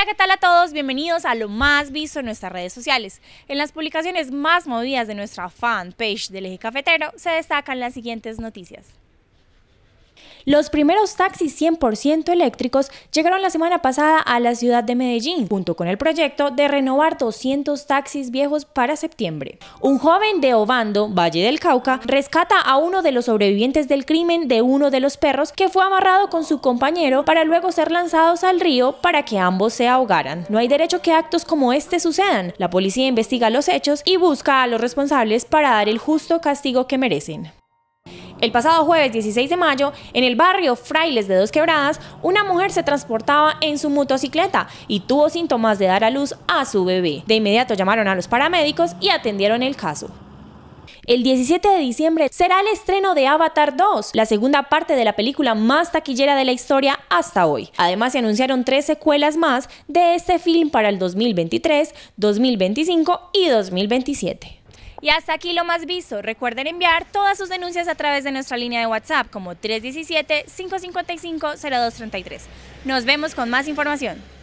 Hola, ¿qué tal a todos? Bienvenidos a lo más visto en nuestras redes sociales. En las publicaciones más movidas de nuestra fanpage del eje cafetero se destacan las siguientes noticias. Los primeros taxis 100% eléctricos llegaron la semana pasada a la ciudad de Medellín, junto con el proyecto de renovar 200 taxis viejos para septiembre. Un joven de Obando, Valle del Cauca, rescata a uno de los sobrevivientes del crimen de uno de los perros que fue amarrado con su compañero para luego ser lanzados al río para que ambos se ahogaran. No hay derecho que actos como este sucedan. La policía investiga los hechos y busca a los responsables para dar el justo castigo que merecen. El pasado jueves 16 de mayo, en el barrio Frailes de Dos Quebradas, una mujer se transportaba en su motocicleta y tuvo síntomas de dar a luz a su bebé. De inmediato llamaron a los paramédicos y atendieron el caso. El 17 de diciembre será el estreno de Avatar 2, la segunda parte de la película más taquillera de la historia hasta hoy. Además, se anunciaron tres secuelas más de este film para el 2023, 2025 y 2027. Y hasta aquí lo más visto. Recuerden enviar todas sus denuncias a través de nuestra línea de WhatsApp como 317-555-0233. Nos vemos con más información.